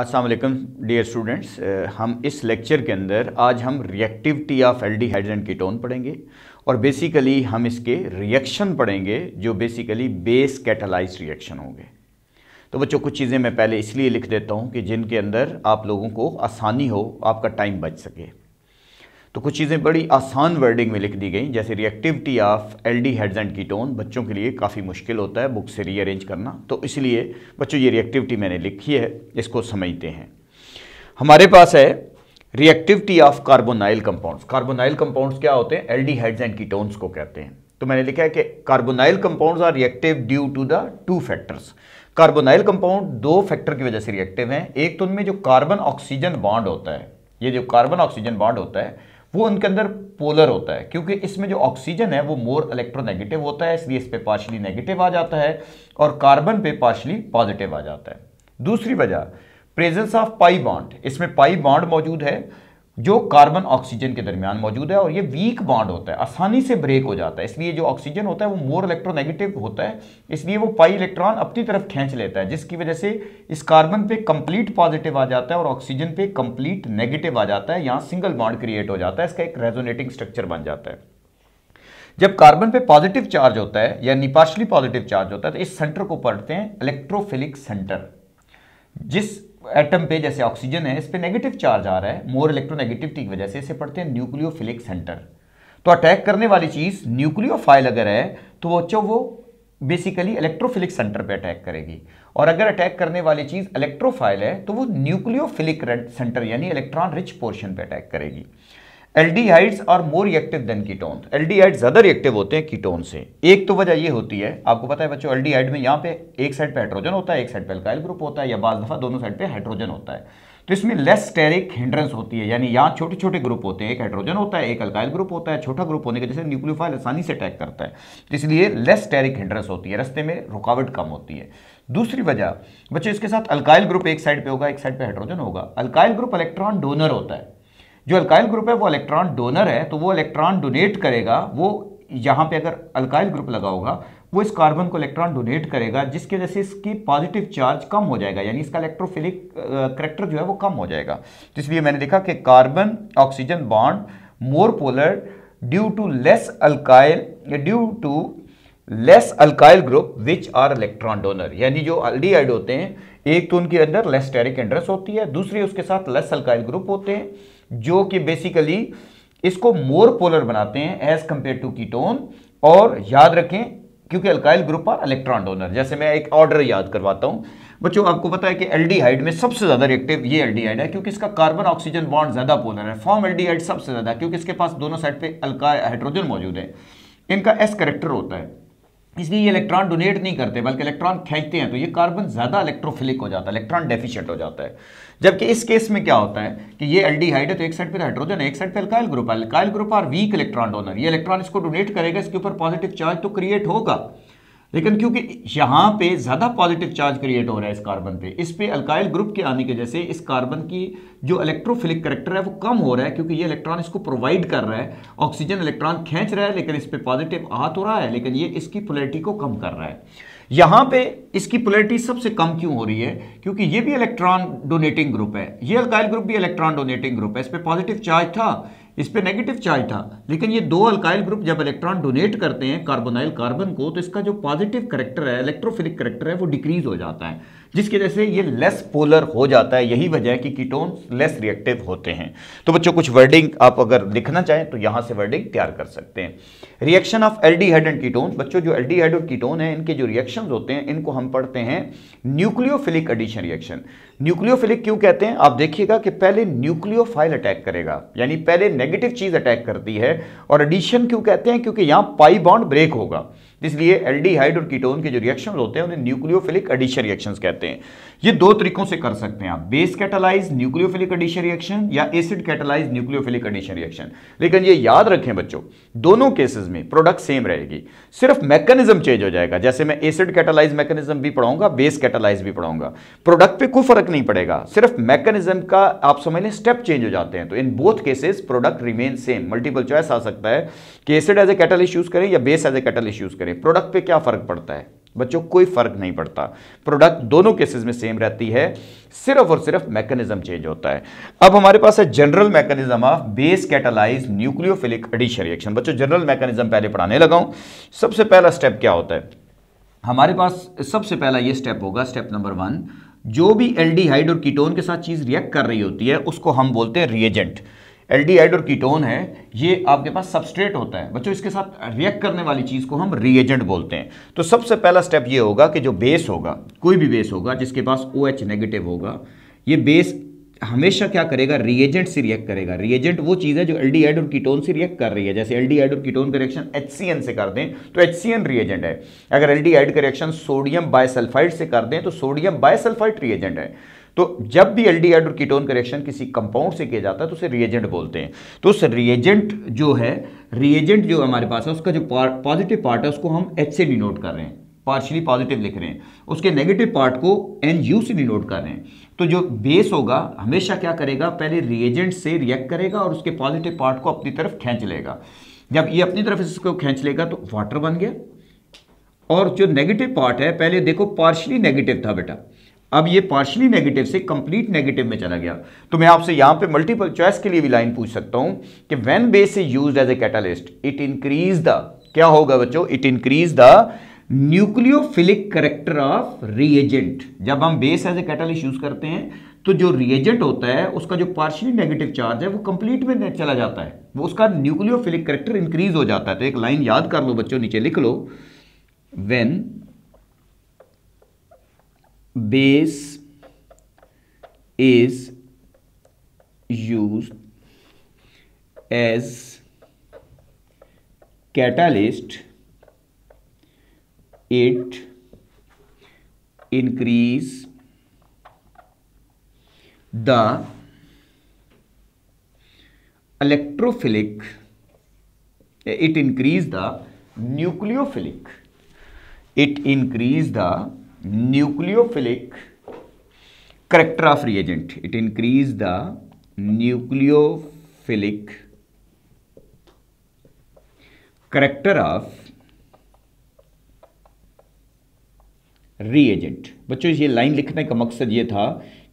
Aslam dear students हम इस lecture के अंदर आज हम रिएक्टिविटी ऑफ एल्डी की कीटोन पढ़ेंगे और बेसिकली हम इसके रिएक्शन पढ़ेंगे जो बेसिकली बेस कैटलाइज रिएक्शन होंगे तो बच्चों कुछ चीज़ें मैं पहले इसलिए लिख देता हूँ कि जिनके अंदर आप लोगों को आसानी हो आपका टाइम बच सके तो कुछ चीज़ें बड़ी आसान वर्डिंग में लिख दी गई जैसे reactivity of aldehydes and ketone बच्चों के लिए काफ़ी मुश्किल होता है बुक से रीअरेंज करना तो इसलिए बच्चों ये रिएक्टिविटी मैंने लिखी है इसको समझते हैं हमारे पास है reactivity of carbonyl compounds carbonyl compounds क्या होते हैं aldehydes and ketones को कहते हैं तो मैंने लिखा है कि carbonyl compounds are reactive due to the two factors carbonyl compound दो फैक्टर की वजह से रिएक्टिव हैं एक तो उनमें जो कार्बन ऑक्सीजन बॉन्ड होता है ये जो कार्बन ऑक्सीजन बॉन्ड होता है वो उनके अंदर पोलर होता है क्योंकि इसमें जो ऑक्सीजन है वो मोर इलेक्ट्रोनेगेटिव होता है इसलिए इस पर पार्शली नेगेटिव आ जाता है और कार्बन पे पार्शली पॉजिटिव आ जाता है दूसरी वजह प्रेजेंस ऑफ पाई बॉन्ड इसमें पाई बॉन्ड मौजूद है जो कार्बन ऑक्सीजन के दरमियान मौजूद है और ये वीक बॉन्ड होता है आसानी से ब्रेक हो जाता है इसलिए जो ऑक्सीजन होता है वो मोर इलेक्ट्रोनेगेटिव होता है इसलिए वो पाई इलेक्ट्रॉन अपनी तरफ खींच लेता है जिसकी वजह से इस कार्बन पे कंप्लीट पॉजिटिव आ जाता है और ऑक्सीजन पे कंप्लीट नेगेटिव आ जाता है यहाँ सिंगल बॉन्ड क्रिएट हो जाता है इसका एक रेजोनेटिंग स्ट्रक्चर बन जाता है जब कार्बन पे पॉजिटिव चार्ज होता है या निपाशली पॉजिटिव चार्ज होता है तो इस सेंटर को पढ़ते हैं इलेक्ट्रोफिलिक सेंटर जिस एटम पे जैसे ऑक्सीजन है इस पर नेगेटिव चार्ज आ रहा है मोर इलेक्ट्रोनेगेटिविटी की वजह से इसे पढ़ते हैं न्यूक्लियोफिलिक सेंटर तो अटैक करने वाली चीज़ न्यूक्लियोफाइल अगर है तो चो वो बेसिकली इलेक्ट्रोफिलिक सेंटर पे अटैक करेगी और अगर अटैक करने वाली चीज़ इलेक्ट्रोफाइल है तो वो न्यूक्लियोफिलिक सेंटर यानी इलेक्ट्रॉन रिच पोर्शन पे अटैक करेगी aldehydes are more reactive than ketone aldehyde ज्यादा रिएक्टिव होते हैं कीटोन से एक तो वजह ये होती है आपको पता है बच्चों एल्डिहाइड में यहाँ पे एक साइड पे हाइड्रोजन होता है एक साइड पे अल्काइल ग्रुप होता है या बाद दफा दोनों साइड पे हाइड्रोजन होता है तो इसमें लेस स्टेरिक हिंड्रेंस होती है यानी यहाँ छोटे छोटे ग्रुप होते हैं एक हाइड्रोजन होता है एक अल्काइल ग्रुप होता है छोटा ग्रुप होने के जैसे न्यूक्लियोफाइल आसानी से अटैक करता है तो इसलिए लेस स्टेरिक हिंड्रेंस होती है रस्ते में रुकावट कम होती है दूसरी वजह बच्चों इसके साथ अल्काइल ग्रुप एक साइड पे होगा एक साइड पे हाइड्रोजन होगा अल्काइल ग्रुप इलेक्ट्रॉन डोनर होता है जो अल्काइल ग्रुप है वो इलेक्ट्रॉन डोनर है तो वो इलेक्ट्रॉन डोनेट करेगा वो यहाँ पे अगर अल्काइल ग्रुप लगा होगा वो इस कार्बन को इलेक्ट्रॉन डोनेट करेगा जिसकी वजह से इसकी पॉजिटिव चार्ज कम हो जाएगा यानी इसका इलेक्ट्रोफिलिक करेक्टर जो है वो कम हो जाएगा तो इसलिए मैंने देखा कि carbon oxygen bond more polar due to less alkyl due to less alkyl group which are electron donor यानी जो अल्डी होते हैं एक तो उनके अंदर लेस टेरिक एंड्रेस होती है दूसरी उसके साथ लेस अल्काइल ग्रुप होते हैं जो कि बेसिकली इसको मोर पोलर बनाते हैं एज कंपेयर टू कीटोन और याद रखें क्योंकि alkyl group are electron donor जैसे मैं एक ऑर्डर याद करवाता हूं बच्चों आपको पता है कि एल्डिहाइड में सबसे ज्यादा रिएक्टिव ये एल्डिहाइड है क्योंकि इसका कार्बन ऑक्सीजन बॉन्ड ज्यादा पोलर है फॉर्म एल्डिहाइड सबसे ज्यादा क्योंकि इसके पास दोनों साइड पे अल्का हाइड्रोजन मौजूद है इनका एस करेक्टर होता है इसलिए ये इलेक्ट्रॉन डोनेट नहीं करते बल्कि इलेक्ट्रॉन खींचते हैं तो ये कार्बन ज़्यादा इलेक्ट्रोफिलिक हो जाता है इलेक्ट्रॉन डेफिशिएंट हो जाता है जबकि इस केस में क्या होता है कि ये एल्डिहाइड है तो एक साइड पे हाइड्रोजन एक साइड पे अल्काइल ग्रुप है alkyl group are weak electron donor ये इलेक्ट्रॉन इसको डोनेट करेगा इसके ऊपर पॉजिटिव चार्ज तो क्रिएट होगा लेकिन क्योंकि यहाँ पे ज़्यादा पॉजिटिव चार्ज क्रिएट हो रहा है इस कार्बन पे इस पे अल्काइल ग्रुप के आने की वजह से इस कार्बन की जो इलेक्ट्रोफिलिक करेक्टर है वो कम हो रहा है क्योंकि ये इलेक्ट्रॉन इसको प्रोवाइड कर रहा है ऑक्सीजन इलेक्ट्रॉन खींच रहा है लेकिन इस पर पॉजिटिव आहत हो रहा है लेकिन ये इसकी पोलिटी को कम कर रहा है यहाँ पे इसकी पोलरिटी सबसे कम क्यों हो रही है क्योंकि ये भी इलेक्ट्रॉन डोनेटिंग ग्रुप है ये अल्काइल ग्रुप भी इलेक्ट्रॉन डोनेटिंग ग्रुप है इस पर पॉजिटिव चार्ज था इस पर नेगेटिव चार्ज था लेकिन ये दो अल्काइल ग्रुप जब इलेक्ट्रॉन डोनेट करते हैं कार्बोनाइल कार्बन को तो इसका जो पॉजिटिव करेक्टर है इलेक्ट्रोफिलिक करेक्टर है वो डिक्रीज हो जाता है जिसकी वजह से ये लेस पोलर हो जाता है यही वजह है कि कीटोन लेस रिएक्टिव होते हैं तो बच्चों कुछ वर्डिंग आप अगर लिखना चाहें तो यहां से वर्डिंग तैयार कर सकते हैं reaction of aldehyde and ketone बच्चों जो एल्डीहाइड और कीटोन है इनके जो रिएक्शन होते हैं इनको हम पढ़ते हैं न्यूक्लियोफिलिक एडिशन रिएक्शन न्यूक्लियोफिलिक क्यों कहते हैं आप देखिएगा कि पहले न्यूक्लियोफाइल अटैक करेगा यानी पहले नेगेटिव चीज अटैक करती है और एडिशन क्यों कहते हैं क्योंकि यहां पाई बॉन्ड ब्रेक होगा इसलिए एल्डिहाइड और कीटोन के जो रिएक्शन होते हैं उन्हें न्यूक्लियोफिलिक एडिशन रिएक्शन कहते हैं ये दो तरीकों से कर सकते हैं आप base catalysed nucleophilic addition reaction या acid catalysed nucleophilic addition reaction लेकिन ये याद रखें बच्चों दोनों केसेस में प्रोडक्ट सेम रहेगी सिर्फ मैकेनिज्म चेंज हो जाएगा जैसे मैं एसिड कैटालाइज मैकेनिज्म भी पढ़ाऊंगा बेस कैटलाइज भी पढ़ाऊंगा प्रोडक्ट पर कोई फर्क नहीं पड़ेगा सिर्फ मैकेनिज्म का आप समझ लें स्टेप चेंज हो जाते हैं तो in both cases product remain same multiple choice आ सकता है कि acid as a catalyst use करें या base as a catalyst use करें करें प्रोडक्ट पे क्या फ़र्क पड़ता है बच्चों कोई फर्क नहीं पड़ता प्रोडक्ट दोनों केसेस में सेम रहती है सिर्फ और सिर्फ मैकेनिज्म चेंज होता है अब हमारे पास है general mechanism of base catalysed nucleophilic addition reaction बच्चों जनरल मैकेनिज्म पहले पढ़ाने लगा हूं सबसे पहला स्टेप क्या होता है हमारे पास सबसे पहला यह स्टेप होगा स्टेप नंबर वन जो भी एल्डिहाइड और कीटोन के साथ चीज रिएक्ट कर रही होती है उसको हम बोलते हैं रिएजेंट एल्डिहाइड और कीटोन है ये आपके पास सबस्ट्रेट होता है बच्चों इसके साथ रिएक्ट करने वाली चीज़ को हम रिएजेंट बोलते हैं तो सबसे पहला स्टेप ये होगा कि जो बेस होगा कोई भी बेस होगा जिसके पास ओ OH नेगेटिव होगा ये बेस हमेशा क्या करेगा रिएजेंट से रिएक्ट करेगा रिएजेंट वो चीज़ है जो एल और कीटोन से रिएक्ट कर रही है जैसे एल और कीटोन का रिएक्शन एचसीएन से कर दें तो एच रिएजेंट है अगर एल डी का रिएक्शन सोडियम बायसल्फाइड से कर दें तो सोडियम बायसल्फाइड रिएजेंट है तो जब भी एल और कीटोन करेक्शन किसी कंपाउंड से किया जाता है तो उसे रिएजेंट बोलते हैं तो उस रिएजेंट जो है रिएजेंट जो हमारे पास है उसका जो पॉजिटिव पार्ट है उसको हम एच से डिनोट कर रहे हैं पार्शली पॉजिटिव लिख रहे हैं उसके नेगेटिव पार्ट को एन यू से डिनोट कर रहे हैं तो जो बेस होगा हमेशा क्या करेगा पहले रिएजेंट से रिएक्ट करेगा और उसके पॉजिटिव पार्ट को अपनी तरफ खींच लेगा जब ये अपनी तरफ इसको खींच लेगा तो वाटर बन गया और जो नेगेटिव पार्ट है पहले देखो पार्शली नेगेटिव था बेटा अब ये पार्शली नेगेटिव से कंप्लीट नेगेटिव में चला गया तो मैं आपसे यहां पे मल्टीपल चॉइस के लिए भी लाइन पूछ सकता हूं कि when base is used as a catalyst it increase the क्या होगा बच्चों it increase the nucleophilic character of reagent जब हम base as a catalyst use करते हैं तो जो रिएजेंट होता है उसका जो पार्शली नेगेटिव चार्ज है वो कंप्लीट में चला जाता है वो उसका न्यूक्लियोफिलिक करेक्टर इंक्रीज हो जाता है तो एक लाइन याद कर लो बच्चों नीचे लिख लो when base is used as catalyst it increase the electrophilic it increase the nucleophilic it increase the nucleophilic character of reagent it increase the nucleophilic character of reagent बच्चों ये लाइन लिखने का मकसद ये था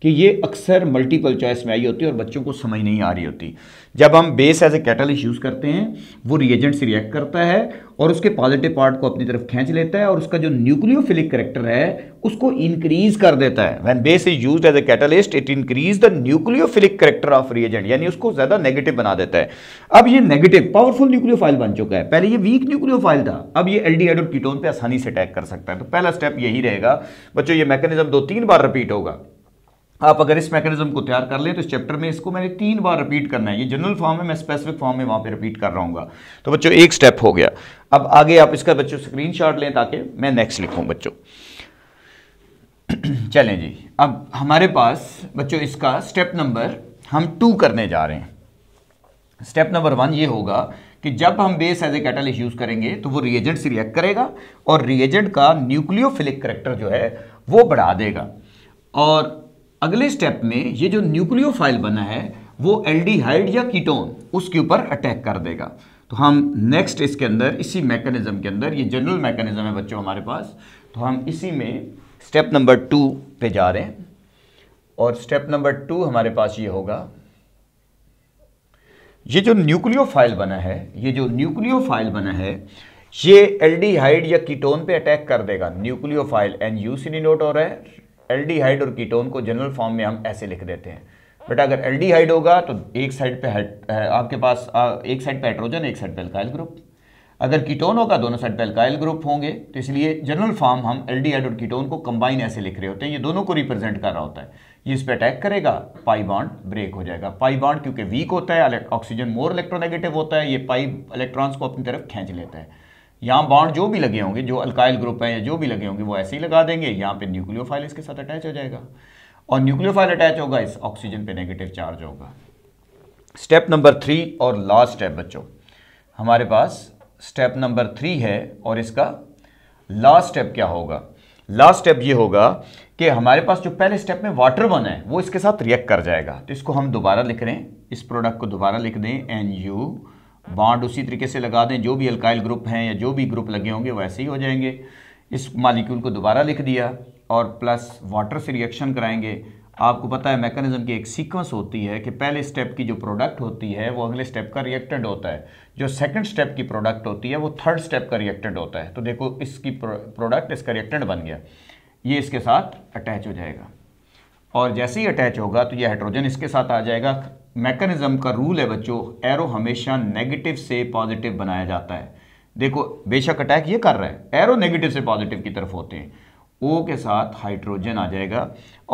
कि ये अक्सर मल्टीपल चॉइस में आई होती है और बच्चों को समझ नहीं आ रही होती जब हम base as a catalyst use करते हैं वो रिएजेंट से रिएक्ट करता है और उसके पॉजिटिव पार्ट को अपनी तरफ खींच लेता है और उसका जो न्यूक्लियोफिलिक करेक्टर है उसको इंक्रीज कर देता है when base is used as a catalyst it increase the nucleophilic character of reagent यानी उसको ज़्यादा नेगेटिव बना देता है अब ये नेगेटिव पावरफुल न्यूक्लियोफाइल बन चुका है पहले ये वीक न्यूक्लियोफाइल था अब ये एल्डिहाइड और कीटोन पे आसानी से अटैक कर सकता है तो पहला स्टेप यही रहेगा बच्चों ये मैकेनिज्म दो तीन बार रिपीट होगा आप अगर इस मैकेनिज्म को तैयार कर लें तो इस चैप्टर में इसको मैंने तीन बार रिपीट करना है ये जनरल फॉर्म है मैं स्पेसिफिक फॉर्म में वहां पे रिपीट कर रहा हूँ तो बच्चों एक स्टेप हो गया अब आगे आप इसका बच्चों स्क्रीनशॉट लें ताकि मैं नेक्स्ट लिखूं बच्चों चलें जी अब हमारे पास बच्चों इसका स्टेप नंबर हम टू करने जा रहे हैं स्टेप नंबर वन ये होगा कि जब हम base as a catalyst use करेंगे तो वो रिएजेंट से रिएक्ट करेगा और रिएजेंट का न्यूक्लियोफिलिक करेक्टर जो है वो बढ़ा देगा और अगले स्टेप में ये जो न्यूक्लियोफाइल बना है वो एल्डिहाइड या कीटोन उसके ऊपर अटैक कर देगा तो हम नेक्स्ट इसके अंदर इसी मैकेनिज्म के अंदर ये जनरल मैकेनिज्म है बच्चों हमारे पास तो हम इसी में स्टेप नंबर टू पे जा रहे हैं और स्टेप नंबर टू हमारे पास ये होगा ये जो न्यूक्लियो फाइल बना है ये जो न्यूक्लियो फाइल बना है ये एल्डिहाइड या कीटोन पे अटैक कर देगा न्यूक्लियो फाइल एन यू सी नोट हो रहा है एल्डिहाइड और कीटोन को जनरल फॉर्म में हम ऐसे लिख देते हैं बट अगर एल्डिहाइड होगा तो एक साइड पे आपके पास एक साइड पे हाइड्रोजन एक साइड पे अल्काइल ग्रुप अगर कीटोनों का दोनों साइड पे अल्काइल ग्रुप होंगे तो इसलिए जनरल फॉर्म हम एल डी एड और कीटोन को कंबाइन ऐसे लिख रहे होते हैं ये दोनों को रिप्रेजेंट कर रहा होता है ये इस पर अटैक करेगा पाई बॉन्ड ब्रेक हो जाएगा पाई बॉन्ड क्योंकि वीक होता है ऑक्सीजन मोर इलेक्ट्रोनेगेटिव होता है ये पाई इलेक्ट्रॉन्स को अपनी तरफ खींच लेता है यहाँ बॉन्ड जो भी लगे होंगे जो अल्काइल ग्रुप हैं या जो भी लगे होंगे वो ऐसे ही लगा देंगे यहाँ न्यूक्लियो न्यूक्लियोफाइल इसके साथ अटैच हो जाएगा और न्यूक्लियोफाइल अटैच होगा इस ऑक्सीजन पर नेगेटिव चार्ज होगा स्टेप नंबर थ्री और लास्ट स्टेप बच्चों हमारे पास स्टेप नंबर थ्री है और इसका लास्ट स्टेप क्या होगा लास्ट स्टेप ये होगा कि हमारे पास जो पहले स्टेप में वाटर वन है वो इसके साथ रिएक्ट कर जाएगा तो इसको हम दोबारा लिख रहे हैं इस प्रोडक्ट को दोबारा लिख दें एन यू बाड उसी तरीके से लगा दें जो भी अल्काइल ग्रुप हैं या जो भी ग्रुप लगे होंगे वैसे ही हो जाएंगे इस मालिक्यूल को दोबारा लिख दिया और प्लस वाटर से रिएक्शन कराएंगे आपको पता है मैकेनिज्म की एक सीक्वेंस होती है कि पहले स्टेप की जो प्रोडक्ट होती है वो अगले स्टेप का रिएक्टेंट होता है जो सेकंड स्टेप की प्रोडक्ट होती है वो थर्ड स्टेप का रिएक्टेंट होता है तो देखो इसकी प्रोडक्ट इसका रिएक्टेंट बन गया ये इसके साथ अटैच हो जाएगा और जैसे ही अटैच होगा तो ये हाइड्रोजन इसके साथ आ जाएगा मैकेनिज्म का रूल है बच्चों एरो हमेशा नेगेटिव से पॉजिटिव बनाया जाता है देखो बेशक अटैक ये कर रहा है एरो नेगेटिव से पॉजिटिव की तरफ होते हैं ओ के साथ हाइड्रोजन आ जाएगा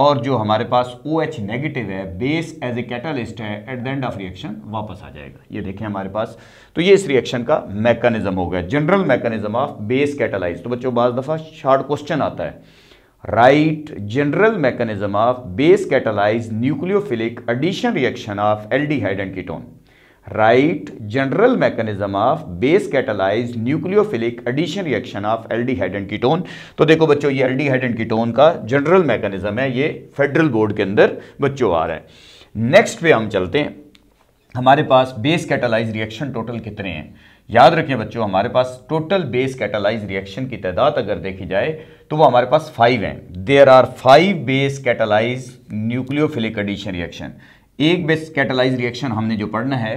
और जो हमारे पास ओ एच नेगेटिव है बेस एज ए कैटलिस्ट है at the end of reaction वापस आ जाएगा ये देखें हमारे पास तो ये इस रिएक्शन का मैकेनिज्म हो गया general mechanism of base catalysed तो बच्चों बाज दफ़ा शार्ट क्वेश्चन आता है right general mechanism of base catalysed nucleophilic addition reaction of aldehyde and ketone right general mechanism of base catalyzed nucleophilic addition reaction of aldehyde and ketone तो देखो बच्चों ये aldehyde एंड कीटोन का general mechanism है ये federal board के अंदर बच्चों आ रहा है नेक्स्ट पे हम चलते हैं हमारे पास बेस कैटालाइज रिएक्शन टोटल कितने हैं याद रखें बच्चों हमारे पास टोटल बेस कैटालाइज रिएक्शन की तादाद अगर देखी जाए तो वो हमारे पास फाइव हैं there are five base catalysed nucleophilic addition reaction एक बेस कैटेलाइज रिएक्शन हमने जो पढ़ना है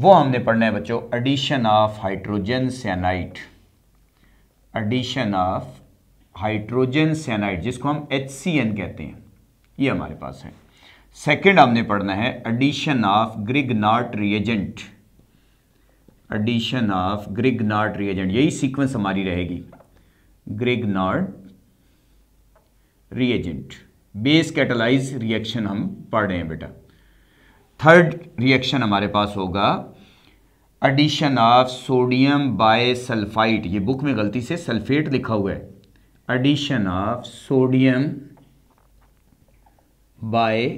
वो हमने पढ़ना है बच्चों addition of hydrogen cyanide addition of hydrogen cyanide जिसको हम एच कहते हैं ये हमारे पास है सेकेंड हमने पढ़ना है addition of Grignard reagent addition of Grignard reagent यही सीक्वेंस हमारी रहेगी Grignard reagent base catalysed reaction हम पढ़ रहे हैं बेटा थर्ड रिएक्शन हमारे पास होगा addition of sodium bisulphite ये बुक में गलती से सल्फेट लिखा हुआ है addition of sodium 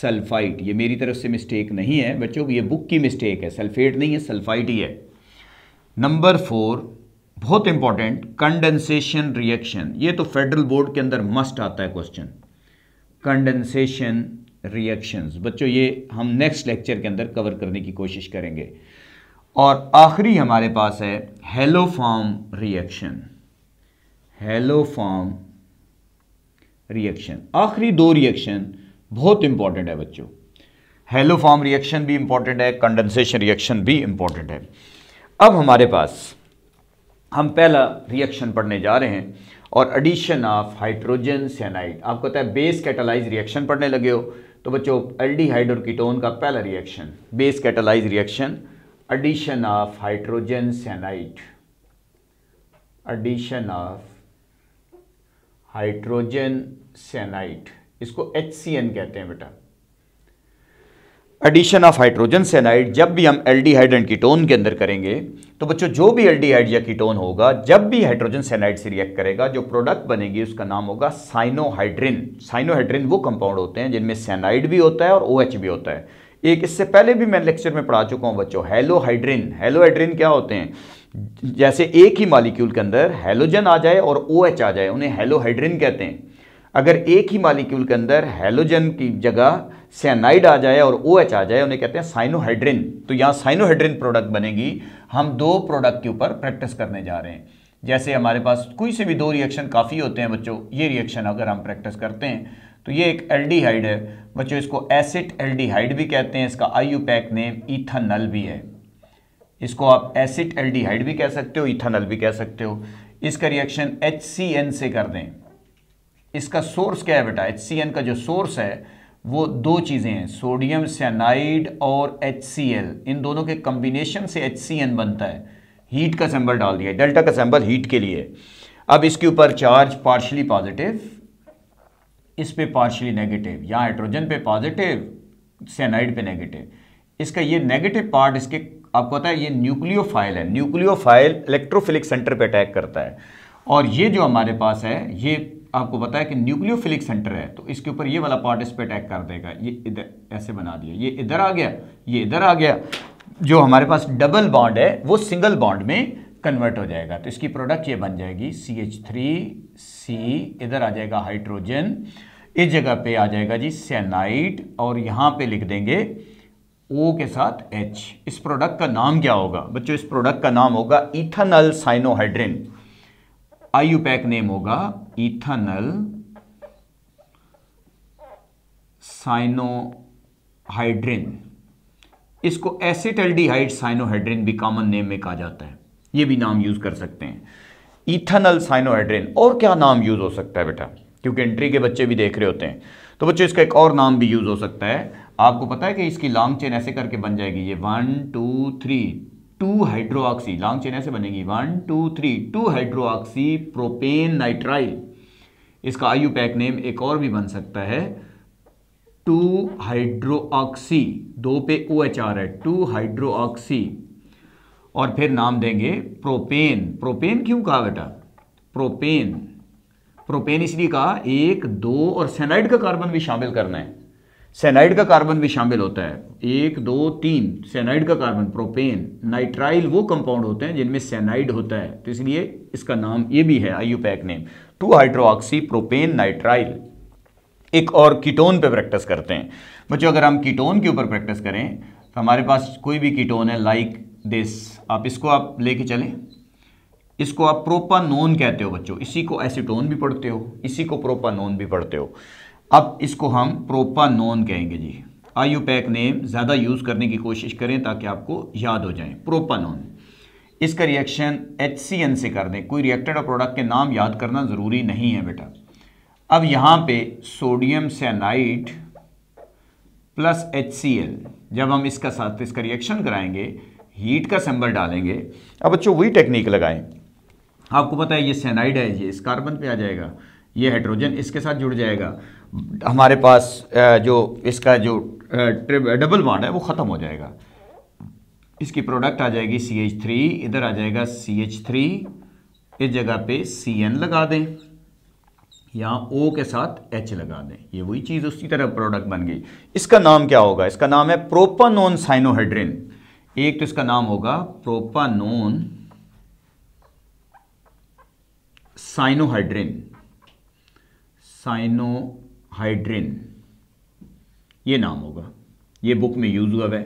bisulphite ये मेरी तरफ से मिस्टेक नहीं है बच्चों ये बुक की मिस्टेक है सल्फेट नहीं है सल्फाइट ही है नंबर फोर बहुत इंपॉर्टेंट कंडेंसेशन रिएक्शन ये तो फेडरल बोर्ड के अंदर मस्ट आता है क्वेश्चन कंडेंसेशन रिएक्शंस बच्चों ये हम नेक्स्ट लेक्चर के अंदर कवर करने की कोशिश करेंगे और आखिरी हमारे पास है haloform reaction haloform reaction आखिरी दो रिएक्शन बहुत इंपॉर्टेंट है बच्चों हेलो फॉर्म रिएक्शन भी इंपॉर्टेंट है कंडेंसेशन रिएक्शन भी इंपॉर्टेंट है अब हमारे पास हम पहला रिएक्शन पढ़ने जा रहे हैं और एडिशन ऑफ हाइड्रोजन सेनाइड आपको पता है बेस कैटालाइज रिएक्शन पढ़ने लगे हो तो बच्चों एल्डिहाइड और कीटोन का पहला reaction base catalysed reaction addition of hydrogen cyanide addition of hydrogen cyanide इसको एच कहते हैं बेटा एडिशन ऑफ हाइड्रोजन सेनाइड जब भी हम एल्डिहाइड एंड कीटोन के अंदर करेंगे तो बच्चों जो भी एल्डिहाइड या कीटोन होगा जब भी हाइड्रोजन सेनाइड से रिएक्ट करेगा जो प्रोडक्ट बनेगी उसका नाम होगा साइनोहाइड्रिन साइनोहाइड्रिन वो कंपाउंड होते हैं जिनमें सेनाइड भी होता है और ओ OH भी होता है एक इससे पहले भी मैं लेक्चर में पढ़ा चुका हूँ बच्चों हेलोहाइड्रिन हेलोहाइड्रिन क्या होते हैं जैसे एक ही मालिक्यूल के अंदर हेलोजन आ जाए और ओ OH आ जाए उन्हें हेलोहाइड्रिन कहते हैं अगर एक ही मालिक्यूल के अंदर हेलोजन की जगह सेनाइड आ जाए और ओ OH आ जाए उन्हें कहते हैं साइनोहाइड्रिन तो यहाँ साइनोहाइड्रिन प्रोडक्ट बनेगी हम दो प्रोडक्ट के ऊपर प्रैक्टिस करने जा रहे हैं जैसे हमारे पास कोई से भी दो रिएक्शन काफ़ी होते हैं बच्चों ये रिएक्शन अगर हम प्रैक्टिस करते हैं तो ये एक एल्डिहाइड है बच्चों इसको एसिड एल्डिहाइड भी कहते हैं इसका आई नेम इथानल भी है इसको आप एसिड एल्डिहाइड भी कह सकते हो इथानल भी कह सकते हो इसका रिएक्शन एच से कर दें इसका सोर्स क्या है बेटा एच का जो सोर्स है वो दो चीज़ें हैं सोडियम सैनाइड और एच इन दोनों के कम्बिनेशन से एच बनता है हीट का सैम्बल डाल दिया डेल्टा का सैम्बल हीट के लिए अब इसके ऊपर चार्ज पार्शली पॉजिटिव इस पे पार्शली नेगेटिव या हाइड्रोजन पे पॉजिटिव सैनाइड पे नेगेटिव इसका ये नेगेटिव पार्ट इसके आपको पता है ये न्यूक्लियोफाइल है न्यूक्लियोफाइल इलेक्ट्रोफिलिक सेंटर पे अटैक करता है और ये जो हमारे पास है ये आपको बताया कि न्यूक्लियोफिलिक सेंटर है तो इसके ऊपर ये वाला पार्ट इस पर अटैक कर देगा ये इधर ऐसे बना दिया ये इधर आ गया ये इधर आ गया जो हमारे पास डबल बॉन्ड है वो सिंगल बॉन्ड में कन्वर्ट हो जाएगा तो इसकी प्रोडक्ट ये बन जाएगी सी एच थ्री सी इधर आ जाएगा हाइड्रोजन इस जगह पे आ जाएगा जी सेनाइट और यहाँ पे लिख देंगे ओ के साथ एच इस प्रोडक्ट का नाम क्या होगा बच्चों इस प्रोडक्ट का नाम होगा ethanal cyanohydrin IUPAC name होगा इथनल साइनोहाइड्रिन इसको एसिटल्डिहाइड साइनोहाइड्रिन भी कॉमन नेम में कहा जाता है ये भी नाम यूज कर सकते हैं इथनल साइनोहाइड्रिन और क्या नाम यूज हो सकता है बेटा क्योंकि एंट्री के बच्चे भी देख रहे होते हैं तो बच्चे इसका एक और नाम भी यूज हो सकता है आपको पता है कि इसकी लॉन्ग चेन ऐसे करके बन जाएगी ये one two three two hydroxy long chain ऐसे बनेगी one two three two hydroxy propanenitrile इसका पैक नेम एक और भी बन सकता है टू हाइड्रोऑक्सी दो पे ओ एच आर है टू ऑक्सी और फिर नाम देंगे प्रोपेन प्रोपेन क्यों कहा बेटा प्रोपेन प्रोपेन इसलिए कहा एक दो और सेनाइड का कार्बन भी शामिल करना है सेनाइड का कार्बन भी शामिल होता है एक दो तीन सेनाइड का कार्बन प्रोपेन नाइट्राइल वो कंपाउंड होते हैं जिनमें सेनाइड होता है तो इसलिए इसका नाम ये भी है आयु name two hydroxy propanenitrile एक और कीटोन पे प्रैक्टिस करते हैं बच्चों अगर हम कीटोन के ऊपर प्रैक्टिस करें तो हमारे पास कोई भी कीटोन है लाइक दिस आप इसको आप लेके चलें इसको आप प्रोपानोन कहते हो बच्चों इसी को एसीटोन भी पढ़ते हो इसी को प्रोपानोन भी पढ़ते हो अब इसको हम प्रोपानोन कहेंगे जी पैक नेम ज़्यादा यूज़ करने की कोशिश करें ताकि आपको याद हो जाए प्रोपानोन इसका रिएक्शन एच से कर दें कोई रिएक्टेड और प्रोडक्ट के नाम याद करना ज़रूरी नहीं है बेटा अब यहाँ पे सोडियम सेनाइट प्लस एच जब हम इसका साथ इसका रिएक्शन कराएंगे हीट का सिंबल डालेंगे अब बच्चों वही टेक्निक लगाएं आपको पता है ये सेनाइड है ये इस कार्बन पे आ जाएगा ये हाइड्रोजन इसके साथ जुड़ जाएगा हमारे पास जो इसका जो डबल बॉन्ड है वो ख़त्म हो जाएगा इसकी प्रोडक्ट आ जाएगी सी एच थ्री इधर आ जाएगा सी एच थ्री इस जगह पे सी एन लगा दें या ओ के साथ एच लगा दें ये वही चीज़ उसी तरह प्रोडक्ट बन गई इसका नाम क्या होगा इसका नाम है प्रोपानोन साइनोहाइड्रिन एक तो इसका नाम होगा प्रोपानोन साइनोहाइड्रिन साइनोहाइड्रिन ये नाम होगा ये बुक में यूज़ हुआ है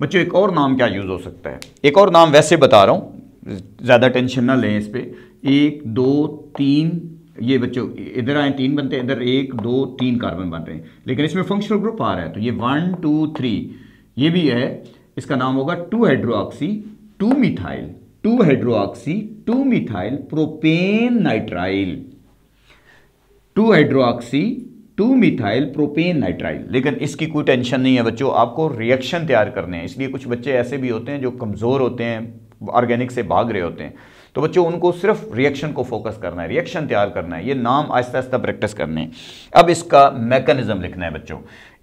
बच्चों एक और नाम क्या यूज़ हो सकता है एक और नाम वैसे बता रहा हूँ ज़्यादा टेंशन ना लें इस पर एक दो तीन ये बच्चों इधर आए तीन बनते हैं इधर एक दो तीन कार्बन बन रहे हैं लेकिन इसमें फंक्शनल ग्रुप आ रहा है तो ये वन टू थ्री ये भी है इसका नाम होगा two hydroxy two methyl two hydroxy two methyl propanenitrile two hydroxy two methyl propanenitrile लेकिन इसकी कोई टेंशन नहीं है बच्चों आपको रिएक्शन तैयार करने हैं इसलिए कुछ बच्चे ऐसे भी होते हैं जो कमज़ोर होते हैं ऑर्गेनिक से भाग रहे होते हैं तो बच्चों उनको सिर्फ रिएक्शन को फोकस करना है रिएक्शन तैयार करना है ये नाम आहिस्ता आहिस्ता प्रैक्टिस करने हैं अब इसका मैकेनिज्म लिखना है बच्चों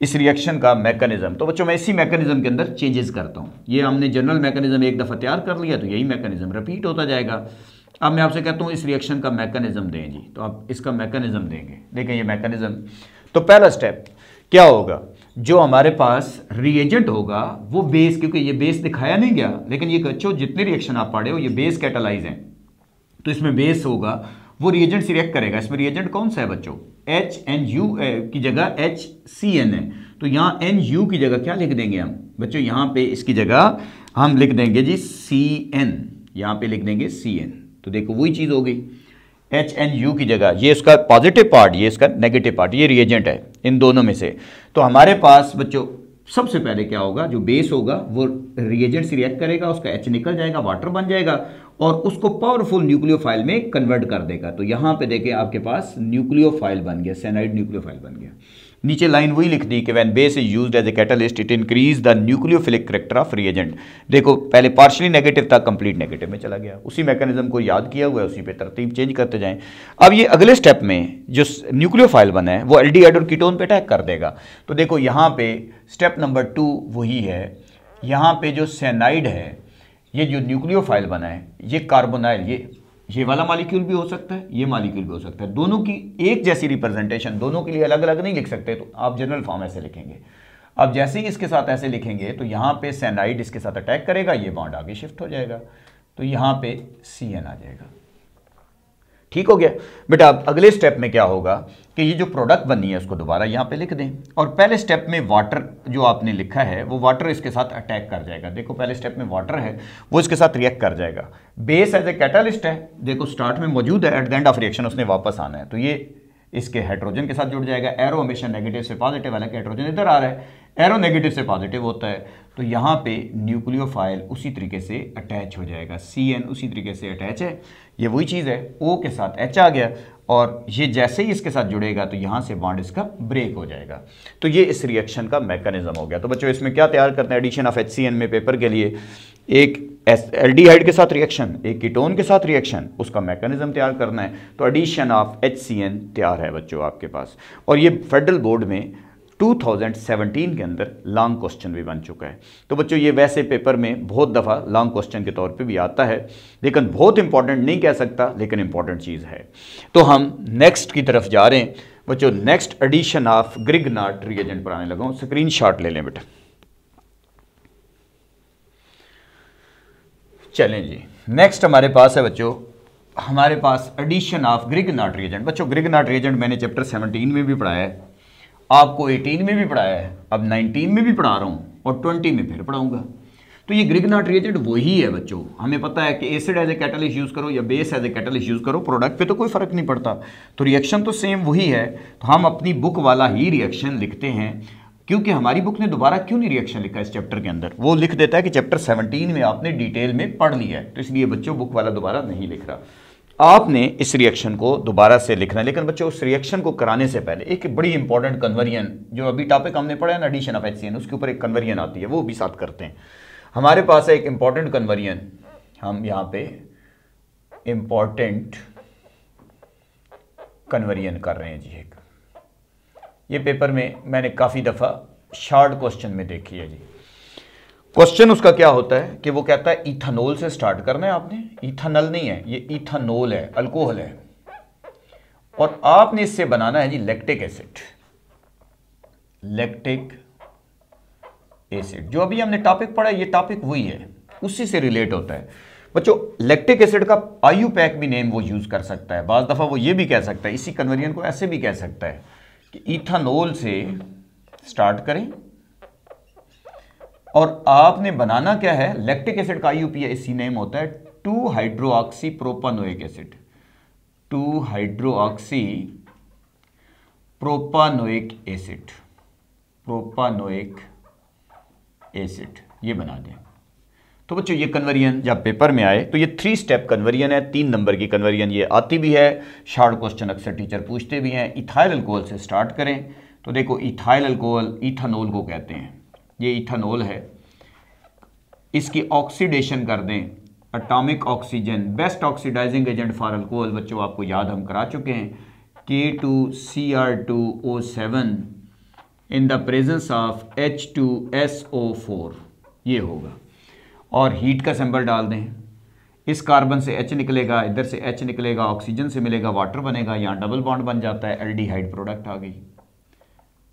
इस रिएक्शन का मैकेनिज्म तो बच्चों मैं इसी मैकेनिज्म के अंदर चेंजेस करता हूँ ये हमने जनरल मैकेनिज्म एक दफ़ा तैयार कर लिया तो यही मैकेनिज्म रिपीट होता जाएगा अब मैं आपसे कहता हूँ इस रिएक्शन का मैकेनिज्म दें जी तो आप इसका मैकेनिज्म देंगे देखें ये मैकेनिज्म तो पहला स्टेप क्या होगा जो हमारे पास रिएजेंट होगा वो बेस क्योंकि ये बेस दिखाया नहीं गया लेकिन ये बच्चों जितने रिएक्शन आप पढ़े हो ये बेस कैटलाइज हैं तो इसमें बेस होगा वो रिएजेंट रिएक्ट करेगा इसमें रिएजेंट कौन सा है बच्चों एच एन यू की जगह एच सी एन है तो यहाँ एन यू की जगह क्या लिख देंगे हम बच्चों यहाँ पे इसकी जगह हम लिख देंगे जी सी एन यहाँ पे लिख देंगे सी एन तो देखो वही चीज़ हो गई एच एन यू की जगह ये इसका पॉजिटिव पार्ट ये इसका नेगेटिव पार्ट ये रिएजेंट है इन दोनों में से तो हमारे पास बच्चों सबसे पहले क्या होगा जो बेस होगा वो रिएजेंट से रिएक्ट करेगा उसका एच निकल जाएगा वाटर बन जाएगा और उसको पावरफुल न्यूक्लियो में कन्वर्ट कर देगा तो यहाँ पर देखें आपके पास न्यूक्लियो बन गया सेनाइड न्यूक्लियो बन गया नीचे लाइन वही लिख दी कि when base is use as a catalyst it increase the nucleophilic character of reagent देखो पहले पार्शली नेगेटिव था कंप्लीट नेगेटिव में चला गया उसी मैकेनिज्म को याद किया हुआ है उसी पर तरतीब चेंज करते जाएं अब ये अगले स्टेप में जो न्यूक्लियोफाइल बना है वो एल और कीटोन पे अटैक कर देगा तो देखो यहाँ पे स्टेप नंबर टू वही है यहाँ पे जो सेनाइड है ये जो न्यूक्लियोफाइल बना है ये कार्बोनाइल ये ये वाला मालिक्यूल भी हो सकता है ये मालिक्यूल भी हो सकता है दोनों की एक जैसी रिप्रेजेंटेशन दोनों के लिए अलग अलग नहीं लिख सकते तो आप जनरल फॉर्म ऐसे लिखेंगे अब जैसे ही इसके साथ ऐसे लिखेंगे तो यहाँ पे सैनाइड इसके साथ अटैक करेगा ये बॉन्ड आगे शिफ्ट हो जाएगा तो यहाँ पे सी आ जाएगा ठीक हो गया बेटा अब अगले स्टेप में क्या होगा कि ये जो प्रोडक्ट बनी है उसको दोबारा यहाँ पे लिख दें और पहले स्टेप में वाटर जो आपने लिखा है वो वाटर इसके साथ अटैक कर जाएगा देखो पहले स्टेप में वाटर है वो इसके साथ रिएक्ट कर जाएगा बेस एज ए कैटलिस्ट है देखो स्टार्ट में मौजूद है at the end of reaction उसने वापस आना है तो ये इसके हाइड्रोजन के साथ जुड़ जाएगा एरो हमेशा नेगेटिव से पॉजिटिव वाला हाइड्रोजन इधर आ रहा है एरो नेगेटिव से पॉजिटिव होता है तो यहाँ पे न्यूक्लियोफाइल उसी तरीके से अटैच हो जाएगा सी एन उसी तरीके से अटैच है ये वही चीज़ है ओ के साथ एच आ गया और ये जैसे ही इसके साथ जुड़ेगा तो यहाँ से बॉन्ड इसका ब्रेक हो जाएगा तो ये इस रिएक्शन का मैकेनिज्म हो गया तो बच्चों इसमें क्या तैयार करते हैं एडिशन ऑफ एच में पेपर के लिए एक एल्डिहाइड के साथ रिएक्शन एक कीटोन के साथ रिएक्शन उसका मैकेनिज्म तैयार करना है तो एडिशन ऑफ एच तैयार है बच्चों आपके पास और ये फेडरल बोर्ड में 2017 के अंदर लॉन्ग क्वेश्चन भी बन चुका है तो बच्चों ये वैसे पेपर में बहुत दफ़ा लॉन्ग क्वेश्चन के तौर पे भी आता है लेकिन बहुत इंपॉर्टेंट नहीं कह सकता लेकिन इंपॉर्टेंट चीज़ है तो हम नेक्स्ट की तरफ जा रहे हैं बच्चों next addition of Grignard reagent पर आने लगा हूँ स्क्रीन ले लें बेटा चलें जी नेक्स्ट हमारे पास है बच्चों हमारे पास addition of Grignard reagent बच्चों ग्रिग नाट रिएजेंट मैंने चैप्टर 17 में भी पढ़ाया है आपको 18 में भी पढ़ाया है अब 19 में भी पढ़ा रहा हूँ और 20 में फिर पढ़ाऊंगा तो ये ग्रिगनाट रिएजेंट वही है बच्चों हमें पता है कि acid as a catalyst use करो या base as a catalyst use करो प्रोडक्ट पे तो कोई फ़र्क नहीं पड़ता तो रिएक्शन तो सेम वही है तो हम अपनी बुक वाला ही रिएक्शन लिखते हैं क्योंकि हमारी बुक ने दोबारा क्यों नहीं रिएक्शन लिखा इस चैप्टर के अंदर वो लिख देता है कि चैप्टर सेवनटीन में आपने डिटेल में पढ़ लिया है तो इसलिए बच्चों बुक वाला दोबारा नहीं लिख रहा आपने इस रिएक्शन को दोबारा से लिखना है लेकिन बच्चों उस रिएक्शन को कराने से पहले एक बड़ी इंपॉर्टेंट कन्वर्जन जो अभी टॉपिक हमने पढ़ा है ना एडिशन ऑफ एच उसके ऊपर एक कन्वर्जन आती है वो भी साथ करते हैं हमारे पास है एक इंपॉर्टेंट कन्वर्जन हम यहाँ पे इंपॉर्टेंट कन्वर्जन कर रहे हैं जी एक ये पेपर में मैंने काफ़ी दफ़ा शार्ट क्वेश्चन में देखी है जी क्वेश्चन उसका क्या होता है कि वो कहता है इथानोल से स्टार्ट करना है आपने इथानल नहीं है ये इथानोल है अल्कोहल है और आपने इससे बनाना है जी लैक्टिक एसिड लैक्टिक एसिड जो अभी हमने टॉपिक पढ़ा है ये टॉपिक वही है उसी से रिलेट होता है बच्चों लैक्टिक एसिड का आयु पैक भी नेम वो यूज़ कर सकता है बाज दफ़ा वो ये भी कह सकता है इसी कन्वर्जन को ऐसे भी कह सकता है कि इथानोल से स्टार्ट करें और आपने बनाना क्या है लैक्टिक एसिड का आई नेम होता है two hydroxy propanoic acid two hydroxy propanoic acid propanoic acid ये बना दें तो बच्चों ये कन्वर्जन जब पेपर में आए तो ये थ्री स्टेप कन्वर्जन है तीन नंबर की कन्वर्जन ये आती भी है शार्ट क्वेश्चन अक्सर टीचर पूछते भी हैं इथाइल अल्कोहल से स्टार्ट करें तो देखो इथाइल अल्कोहल इथानोल को कहते हैं ये इथेनॉल है इसकी ऑक्सीडेशन कर दें atomic oxygen best oxidising agent for alcohol बच्चों आपको याद हम करा चुके हैं K two C R two O seven in the presence of H two S O four ये होगा और हीट का सिंबल डाल दें इस कार्बन से H निकलेगा इधर से H निकलेगा ऑक्सीजन से मिलेगा वाटर बनेगा यहाँ डबल बॉन्ड बन जाता है एल्डिहाइड प्रोडक्ट आ गई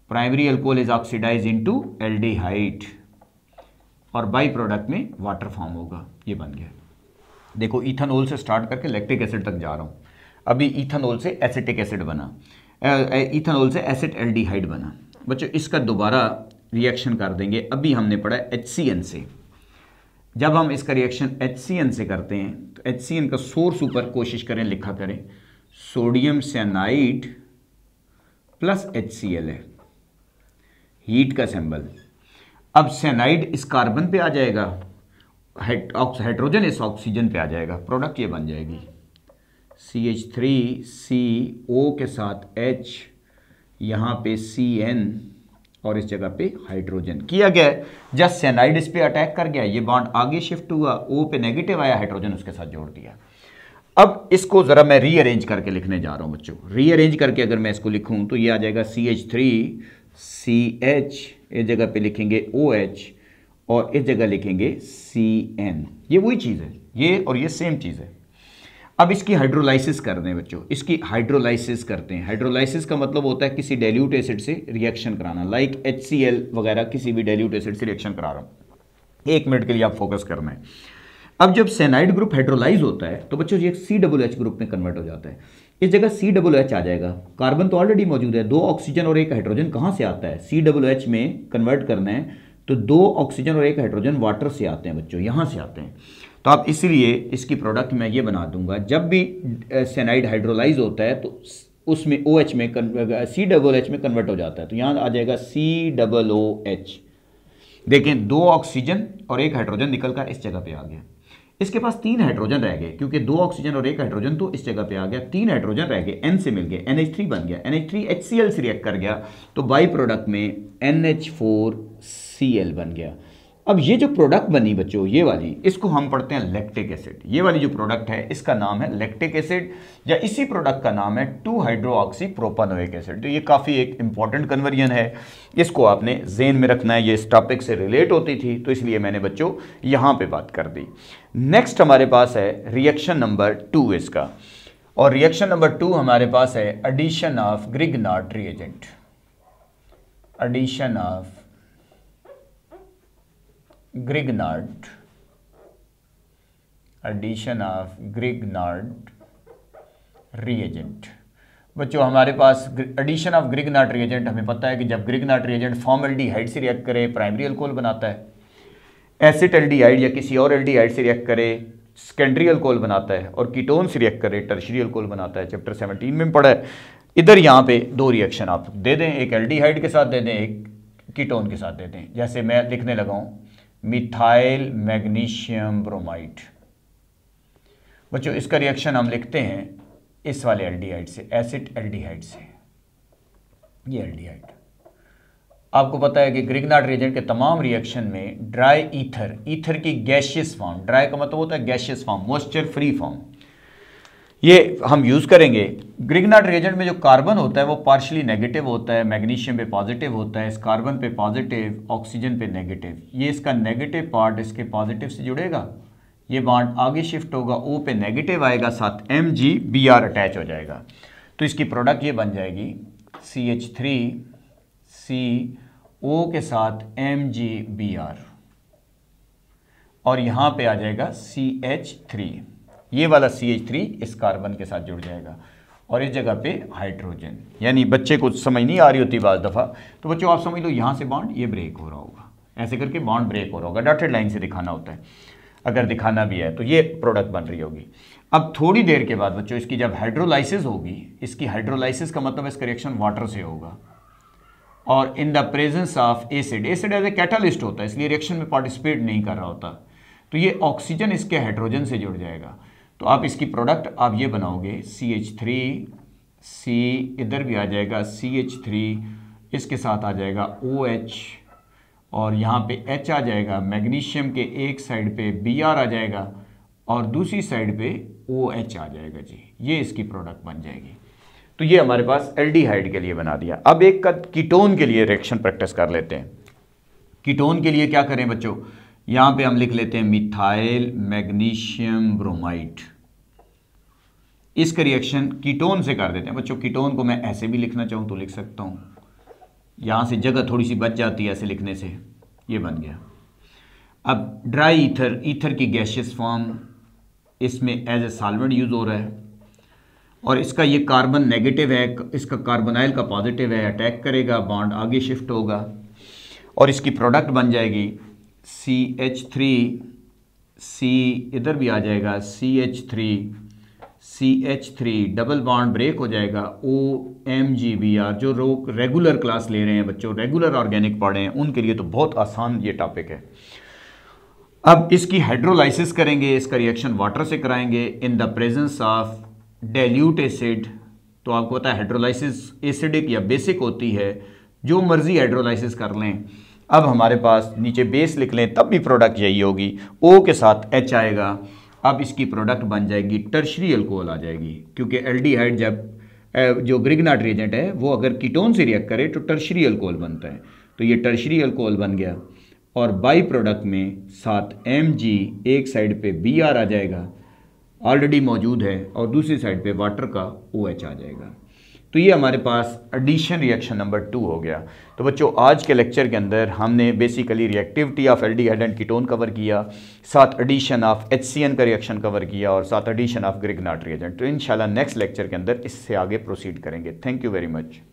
primary alcohol is oxidised into aldehyde और बाई प्रोडक्ट में वाटर फॉर्म होगा ये बन गया देखो इथनॉल से स्टार्ट करके लैक्टिक एसिड तक जा रहा हूँ अभी ईथनोल से एसिटिक एसिड बना ईथनोल से एसिड एल्डिहाइड बना बच्चों इसका दोबारा रिएक्शन कर देंगे अभी हमने पढ़ा एच से जब हम इसका रिएक्शन एच से करते हैं तो एच का सोर्स ऊपर कोशिश करें लिखा करें सोडियम सैनाइड प्लस एच है हीट का सिंबल अब सेनाइड इस कार्बन पे आ जाएगा हाइड्रोजन इस ऑक्सीजन पे आ जाएगा प्रोडक्ट ये बन जाएगी सी एच थ्री सी ओ के साथ एच यहाँ पे सी एन और इस जगह पे हाइड्रोजन किया गया जस्ट सेनाइड इस पे अटैक कर गया ये बॉन्ड आगे शिफ्ट हुआ ओ पे नेगेटिव आया हाइड्रोजन उसके साथ जोड़ दिया अब इसको ज़रा मैं रीअरेंज करके लिखने जा रहा हूँ बच्चों रीअरेंज करके अगर मैं इसको लिखूँ तो ये आ जाएगा C H three C H इस जगह पे लिखेंगे ओ एच और इस जगह लिखेंगे सी एन ये वही चीज़ है ये और ये सेम चीज़ है अब इसकी हाइड्रोलाइसिस कर दें बच्चों इसकी हाइड्रोलाइसिस करते हैं हाइड्रोलाइसिस का मतलब होता है किसी डेल्यूट एसिड से रिएक्शन कराना लाइक एच वगैरह किसी भी डेल्यूट एसिड से रिएक्शन करा रहा हूँ एक मिनट के लिए आप फोकस करना है अब जब सेनाइड ग्रुप हाइड्रोलाइज होता है तो बच्चों ये सी डब्ल्यू एच ग्रुप में कन्वर्ट हो जाता है इस जगह सी डब्ल्यू एच आ जाएगा कार्बन तो ऑलरेडी मौजूद है दो ऑक्सीजन और एक हाइड्रोजन कहाँ से आता है सी डब्ल्यू एच में कन्वर्ट करना है तो दो ऑक्सीजन और एक हाइड्रोजन वाटर से आते हैं बच्चों यहाँ से आते हैं तो आप इसलिए इसकी प्रोडक्ट मैं ये बना दूंगा जब भी सेनाइड हाइड्रोलाइज होता है तो उसमें ओ OH एच में सी डबल एच में कन्वर्ट हो जाता है तो यहाँ आ जाएगा सी डबल ओ एच देखें दो ऑक्सीजन और एक हाइड्रोजन निकल कर इस जगह पे आ गया इसके पास तीन हाइड्रोजन रह गए क्योंकि दो ऑक्सीजन और एक हाइड्रोजन तो इस जगह पे आ गया तीन हाइड्रोजन रह गए एन से मिल गए एन एच थ्री बन गया N H three H C L से रिएक्ट कर गया तो बाई प्रोडक्ट में N H four C L बन गया अब ये जो प्रोडक्ट बनी बच्चों ये वाली इसको हम पढ़ते हैं लेक्टिक एसिड ये वाली जो प्रोडक्ट है इसका नाम है लेक्टिक एसिड या इसी प्रोडक्ट का नाम है टू हाइड्रोक्सी प्रोपानोइक एसिड तो ये काफ़ी एक इंपॉर्टेंट कन्वर्जन है इसको आपने जेन में रखना है ये इस टॉपिक से रिलेट होती थी तो इसलिए मैंने बच्चों यहाँ पर बात कर दी नेक्स्ट हमारे पास है रिएक्शन नंबर टू इसका और रिएक्शन नंबर टू हमारे पास है addition of Grignard reagent addition of Grignard addition of Grignard reagent बच्चों हमारे पास एडिशन ऑफ ग्रिगनाट रिएजेंट हमें पता है कि जब ग्रिगनाट रिएजेंट फॉर्मल्डिहाइड से रिएक्ट करे प्राइमरी अल्कोहल बनाता है एसिड एल्डिहाइड या किसी और एल्डिहाइड से रिएक्ट करे सेकेंडरी अल्कोहल बनाता है और कीटोन से रिएक्ट करे टर्शरी अल्कोहल बनाता है चैप्टर सेवनटीन में पढ़ा है इधर यहाँ पे दो रिएक्शन आप दे दें एक हाइड के साथ दे दें एक कीटोन के साथ दे दें जैसे मैं लिखने लगाऊँ मिथाइल मैग्नीशियम ब्रोमाइड बच्चों इसका रिएक्शन हम लिखते हैं इस वाले एल्डिहाइड से एसिड एल्डिहाइड से ये एल्डिहाइड आपको पता है कि ग्रिगनाट रिएजेंट के तमाम रिएक्शन में ड्राई ईथर ईथर की गैशियस फॉर्म ड्राई का मतलब होता है gaseous form moisture free form ये हम यूज़ करेंगे ग्रिगनाट रिएजेंट में जो कार्बन होता है वो पार्शली नेगेटिव होता है मैग्नीशियम पे पॉजिटिव होता है इस कार्बन पे पॉजिटिव ऑक्सीजन पे नेगेटिव ये इसका नेगेटिव पार्ट इसके पॉजिटिव से जुड़ेगा ये बॉन्ड आगे शिफ्ट होगा ओ पे नेगेटिव आएगा साथ M G B R attach हो जाएगा तो इसकी प्रोडक्ट ये बन जाएगी सी एच थ्री सी ओ के साथ एम जी बी आर और यहाँ पे आ जाएगा सी एच थ्री ये वाला सी एच थ्री इस कार्बन के साथ जुड़ जाएगा और इस जगह पे हाइड्रोजन यानी बच्चे को समझ नहीं आ रही होती बार दफ़ा तो बच्चों आप समझ लो यहाँ से बॉन्ड ये ब्रेक हो रहा होगा ऐसे करके बॉन्ड ब्रेक हो रहा होगा डॉटेड लाइन से दिखाना होता है अगर दिखाना भी है तो ये प्रोडक्ट बन रही होगी अब थोड़ी देर के बाद बच्चों इसकी जब हाइड्रोलाइसिस होगी इसकी हाइड्रोलाइसिस का मतलब इसका रिएक्शन वाटर से होगा और in the presence of acid acid as a catalyst होता है इसलिए रिएक्शन में पार्टिसिपेट नहीं कर रहा होता तो ये ऑक्सीजन इसके हाइड्रोजन से जुड़ जाएगा तो आप इसकी प्रोडक्ट आप ये बनाओगे सी एच थ्री सी इधर भी आ जाएगा सी एच थ्री इसके साथ आ जाएगा ओ एच और यहाँ पे एच आ जाएगा मैग्नीशियम के एक साइड पे आर आ जाएगा और दूसरी साइड पे एच आ जाएगा जी ये इसकी प्रोडक्ट बन जाएगी तो ये हमारे पास हाइड के लिए बना दिया अब एक कीटोन के लिए रिएक्शन प्रैक्टिस कर लेते हैं कीटोन के लिए क्या करें बच्चों यहाँ पे हम लिख लेते हैं मिथाइल मैग्नीशियम ब्रोमाइड इसका रिएक्शन कीटोन से कर देते हैं बच्चों कीटोन को मैं ऐसे भी लिखना चाहूँ तो लिख सकता हूँ यहाँ से जगह थोड़ी सी बच जाती है ऐसे लिखने से ये बन गया अब ड्राई ईथर ईथर की गैशियस फॉर्म इसमें एज ए सालवेंट यूज़ हो रहा है और इसका ये कार्बन नेगेटिव है इसका कार्बनाइल का पॉजिटिव है अटैक करेगा बॉन्ड आगे शिफ्ट होगा और इसकी प्रोडक्ट बन जाएगी सी एच थ्री सी इधर भी आ जाएगा C H three C H three double bond break हो जाएगा O M G B R जो लोग रेगुलर क्लास ले रहे हैं बच्चों रेगुलर ऑर्गेनिक पढ़ रहे हैं उनके लिए तो बहुत आसान ये टॉपिक है अब इसकी हाइड्रोलाइसिस करेंगे इसका रिएक्शन वाटर से कराएंगे in the presence of dilute acid तो आपको पता है हाइड्रोलाइसिस एसिडिक या बेसिक होती है जो मर्जी हाइड्रोलाइसिस कर लें अब हमारे पास नीचे बेस लिख लें तब भी प्रोडक्ट यही होगी ओ के साथ एच आएगा अब इसकी प्रोडक्ट बन जाएगी टर्शरी अल्कोहल आ जाएगी क्योंकि एल्डिहाइड जब जो ग्रिगनाट रिएजेंट है वो अगर कीटोन से रिएक्ट करे तो टर्शरी अल्कोहल बनता है तो ये टर्शरी अल्कोहल बन गया और बाई प्रोडक्ट में साथ एम जी एक साइड पे बी आर आ जाएगा ऑलरेडी मौजूद है और दूसरी साइड पे वाटर का ओ OH एच आ जाएगा तो ये हमारे पास एडिशन रिएक्शन नंबर टू हो गया तो बच्चों आज के लेक्चर के अंदर हमने basically reactivity of aldehyde and ketone cover किया साथ एडिशन ऑफ एच का रिएक्शन कवर किया और साथ एडिशन ऑफ ग्रिगनाट रिएजेंट तो इंशाल्लाह नेक्स्ट लेक्चर के अंदर इससे आगे प्रोसीड करेंगे थैंक यू वेरी मच